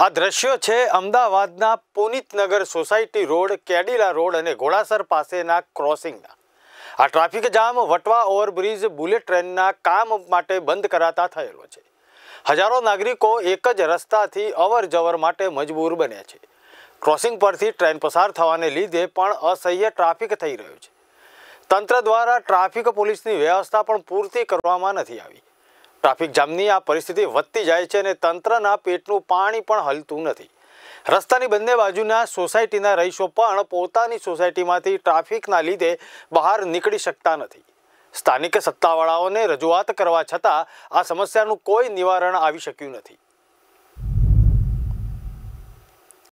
આ દ્રશ્યો છે અમદાવાદના Punitnagar society road Cadila road અને ઘોડાસર પાસેના ક્રોસિંગના આ traffic jam Vatva overbridge bullet ટ્રેનના કામ માટે બંધ કરાતા થયેલો છે હજારો નાગરિકો એક જ રસ્તાથી અવર જવર માટે મજબૂર બન્યા છે ક્રોસિંગ પરથી ટ્રેન પસાર થવાને લીધે પણ અસહ્ય ટ્રાફિક થઈ રહ્યો છે તંત્ર દ્વારા ટ્રાફિક પોલીસની વ્યવસ્થા પણ પૂરતી કરવામાં નથી આવી ટ્રાફિક જામની આ પરિસ્થિતિ વધતી જાય છે અને તંત્રના પેટનું પાણી પણ હલતું નથી રસ્તાની બંને બાજુના સોસાયટીના રહીશો પણ પોતાની સોસાયટીમાંથી ટ્રાફિકના લીધે બહાર નીકળી શકતા નથી સ્થાનિક સત્તાવાળાઓને રજૂઆત કરવા છતાં આ સમસ્યાનું કોઈ નિવારણ આવી શક્યું નથી